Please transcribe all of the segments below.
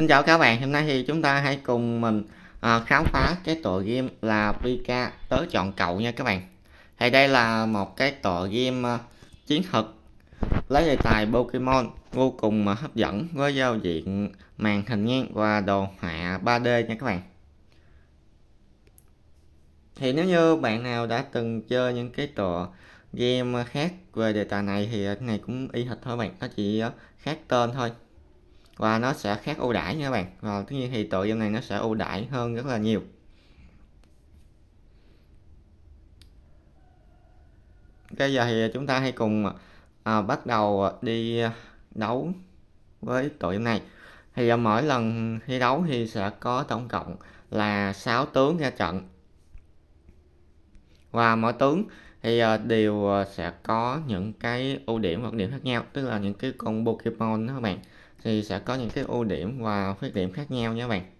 Xin chào các bạn, hôm nay thì chúng ta hãy cùng mình à, khám phá cái tựa game là PK tớ chọn cậu nha các bạn Thì đây là một cái tựa game à, chiến thuật lấy đề tài Pokemon vô cùng mà hấp dẫn với giao diện màn hình ngang và đồ họa 3D nha các bạn Thì nếu như bạn nào đã từng chơi những cái tựa game khác về đề tài này thì cái này cũng y hệt thôi bạn, nó chỉ à, khác tên thôi và nó sẽ khác ưu đãi nha các bạn và tất nhiên thì tựa game này nó sẽ ưu đãi hơn rất là nhiều bây giờ thì chúng ta hãy cùng à, bắt đầu đi đấu với tựa game này thì à, mỗi lần thi đấu thì sẽ có tổng cộng là 6 tướng ra trận và mỗi tướng thì à, đều à, sẽ có những cái ưu điểm hoặc điểm khác nhau tức là những cái con Pokemon đó các bạn thì sẽ có những cái ưu điểm và khuyết điểm khác nhau nha các bạn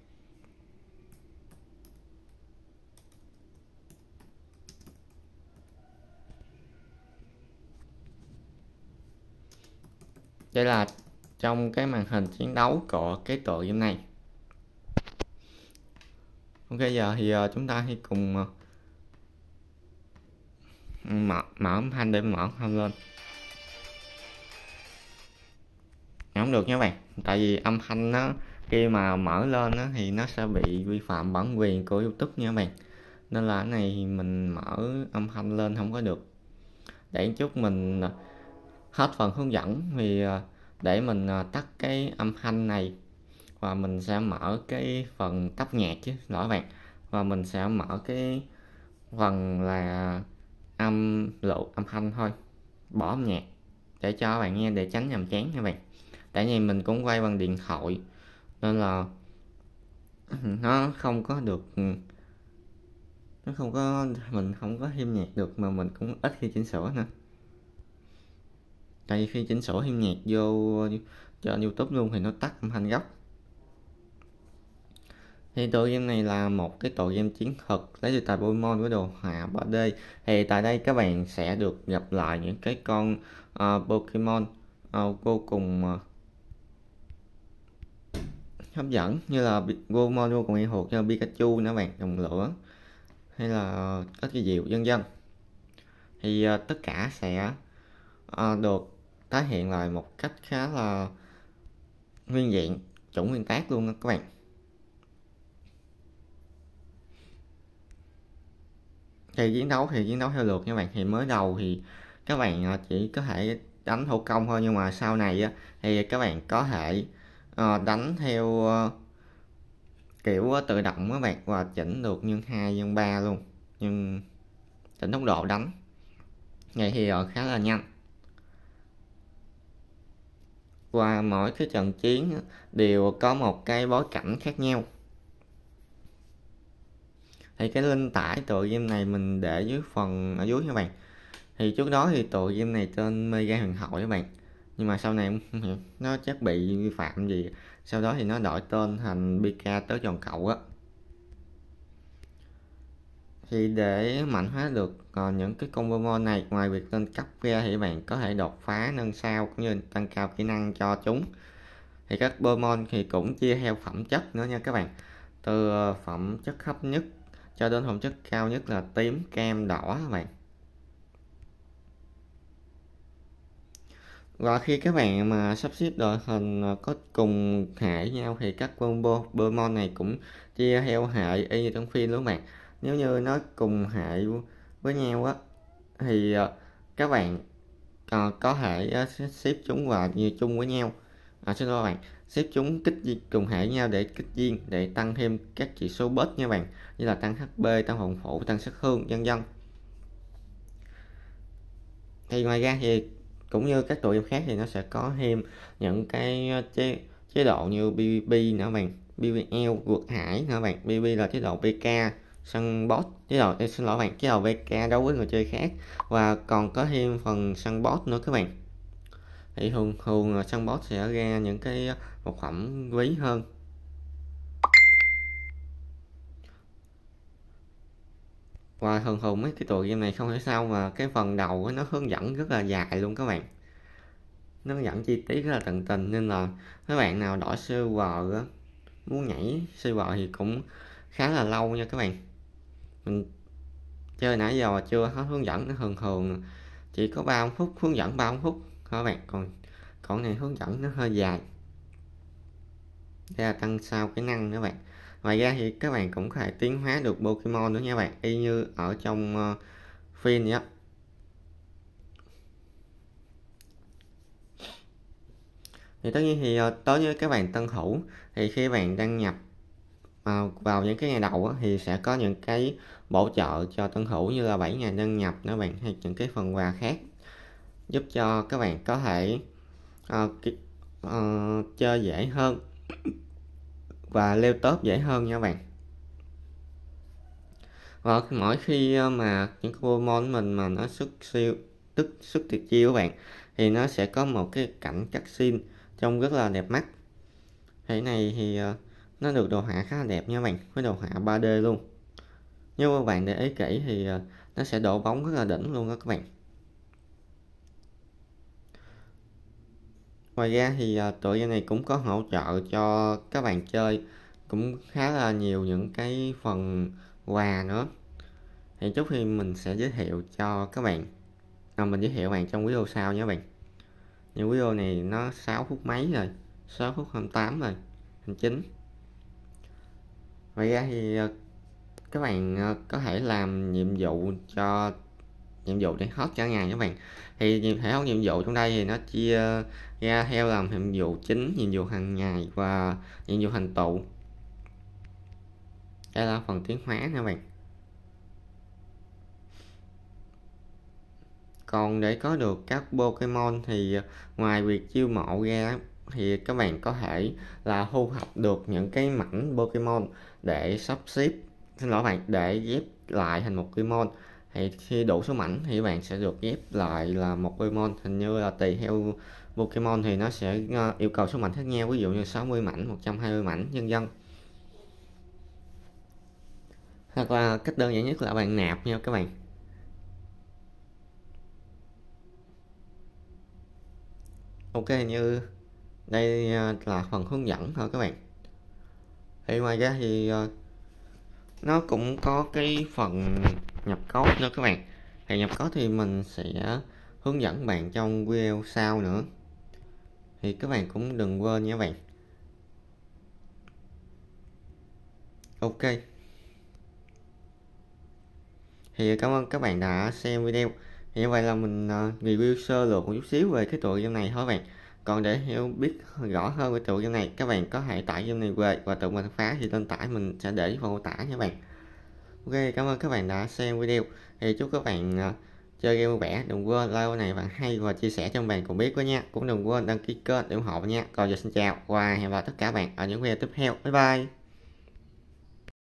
đây là trong cái màn hình chiến đấu của cái tựa game này ok giờ thì ờ, chúng ta hãy cùng ờ, mở mở âm thanh để mở âm lên không được nha các bạn tại vì âm thanh nó khi mà mở lên đó, thì nó sẽ bị vi phạm bản quyền của youtube nha các bạn nên là cái này mình mở âm thanh lên không có được để chút mình à, hết phần hướng dẫn thì à, để mình à, tắt cái âm thanh này và mình sẽ mở cái phần tắt nhạc chứ lỗi bạn và mình sẽ mở cái phần là âm lộ âm thanh thôi bỏ âm nhạc để cho bạn nghe để tránh nhầm chán các bạn tại vì mình cũng quay bằng điện thoại nên là nó không có được ừ, nó không có mình không có thêm nhạc được mà mình cũng ít khi chỉnh sửa nữa tại vì khi chỉnh sửa thêm nhạc vô cho youtube luôn thì nó tắt âm thanh gốc thì tựa game này là một cái tựa game chiến thuật lấy từ tài Pokemon của đồ họa 3D thì tại đây các bạn sẽ được gặp lại những cái con uh, ờ, Pokemon uh, ờ, vô cùng uh, hấp dẫn như là Gomon vô cùng quen thuộc như Pikachu nữa bạn đồng lửa hay là ít cái diệu dân dân thì uh, tất cả sẽ uh, được tái hiện lại một cách khá là nguyên vẹn chuẩn nguyên tác luôn đó các bạn thì chiến đấu thì chiến đấu theo lượt các bạn thì mới đầu thì các bạn à, chỉ có thể đánh thủ công thôi nhưng mà sau này thì các bạn có thể Ờ, đánh theo ờ, kiểu ờ, tự động các bạn và chỉnh được nhân hai nhân ba luôn nhưng chỉnh tốc độ đánh vậy thì khá là nhanh và mỗi cái trận chiến đều có một cái bối cảnh khác nhau thì cái linh tải tựa game này mình để dưới phần ở dưới các bạn thì trước đó thì tựa game này trên mega huyền hội các bạn nhưng mà sau này nó chắc bị vi phạm gì sau đó thì nó đổi tên thành bk tới tròn cậu á thì để mạnh hóa được còn ờ, những cái combo mon này ngoài việc lên cấp ra thì bạn có thể đột phá nâng sao cũng như tăng cao kỹ năng cho chúng thì các Pokemon thì cũng chia theo phẩm chất nữa nha các bạn từ ờ, phẩm chất thấp nhất cho đến phẩm chất cao nhất là tím cam đỏ các bạn và khi các bạn mà sắp xếp đội hình à, có cùng hại nhau thì các combo Pokemon này cũng chia theo hại y như trong phim luôn bạn nếu như nó cùng hại với nhau á thì à, các bạn à, có thể xếp chúng vào như chung với nhau à, xin lỗi bạn xếp chúng kích viên cùng hệ nhau để kích viên để tăng thêm các chỉ số bớt nha bạn như là tăng HP tăng phòng phủ tăng sức thương vân vân thì ngoài ra thì cũng như các tụi game khác thì nó sẽ có thêm những cái ờ, chế, chế độ như PvP nữa bạn PvL vượt hải nữa bạn bb là chế độ PK sân bot chế độ em xin lỗi bạn chế độ VK đấu với người chơi khác và còn có thêm phần sân bot nữa các bạn thì thường thường sân bot sẽ ra những cái vật ờ, phẩm quý hơn và thường thường mấy cái tựa game này không hiểu sao mà cái phần đầu nó hướng dẫn rất là dài luôn các bạn nó dẫn chi tiết rất là tận tình nên là các bạn nào đổi server á, muốn nhảy server thì cũng khá là lâu nha các bạn mình chơi nãy giờ chưa hết hướng dẫn nó thường thường chỉ có 3 phút hướng dẫn 3 phút các bạn còn còn này hướng dẫn nó hơi dài đây là tăng sao cái năng các bạn ngoài ra thì các bạn cũng có thể tiến hóa được Pokemon nữa nha bạn y như ở trong uh, phim nhé thì tất nhiên thì tới ờ, với các bạn tân thủ thì khi bạn đăng nhập ờ, vào những cái ngày đầu á, thì sẽ có những cái bổ trợ cho tân thủ như là 7 ngày đăng nhập nữa bạn hay những cái phần quà khác giúp cho các bạn có thể uh, uh, chơi dễ hơn và leo top dễ hơn nha bạn và mỗi khi ờ, mà những cái Pokemon mình mà nó xuất siêu tức xuất tuyệt chiêu các bạn thì nó sẽ có một cái cảnh xin trông rất là đẹp mắt thế này thì ờ, nó được đồ họa khá là đẹp nha bạn với đồ họa 3D luôn nếu các bạn để ý kỹ thì ờ, nó sẽ đổ bóng rất là đỉnh luôn đó các bạn ngoài ra thì ờ, tựa game này cũng có hỗ trợ cho các bạn chơi cũng khá là nhiều những cái phần quà nữa thì chút thì mình sẽ giới thiệu cho các bạn à, mình giới thiệu bạn trong video sau nhé bạn những video này nó 6 phút mấy rồi 6 phút 28 rồi chính vậy ra thì ờ, các bạn ờ, có thể làm nhiệm vụ cho nhiệm vụ để hết cả ngày các bạn thì hệ thống nhiệm vụ trong đây thì nó chia ra theo làm nhiệm vụ chính nhiệm vụ hàng ngày và nhiệm vụ hành tụ đây là phần tiến hóa nha các bạn còn để có được các Pokemon thì ngoài việc chiêu mộ ra thì các bạn có thể là thu thập được những cái mảnh Pokemon để sắp xếp xin lỗi bạn để ghép lại thành một Pokemon thì khi đủ số mảnh thì bạn sẽ được ghép lại là một Pokemon hình như là tùy theo Pokemon thì nó sẽ ờ, yêu cầu số mảnh khác nhau ví dụ như 60 mảnh 120 mảnh nhân dân hoặc là cách đơn giản nhất là bạn nạp nha các bạn ok như đây ờ, là phần hướng dẫn thôi các bạn thì ngoài ra thì ờ, nó cũng có cái phần nhập code nữa các bạn thì nhập code thì mình sẽ hướng dẫn bạn trong video sau nữa thì các bạn cũng đừng quên nha bạn ok thì cảm ơn các bạn đã xem video thì như vậy là mình ờ, review sơ lược một chút xíu về cái tựa game này thôi bạn còn để hiểu biết rõ hơn về tựa game này các bạn có thể tải game này về và tự mình phá thì lên tải mình sẽ để phần mô tả nha bạn ok cảm ơn các bạn đã xem video thì chúc các bạn ờ, chơi game vui vẻ đừng quên like này bạn hay và chia sẻ cho bạn cùng biết với nha cũng đừng quên đăng ký kênh để ủng hộ nha còn giờ xin chào và hẹn gặp tất cả bạn ở những video tiếp theo bye bye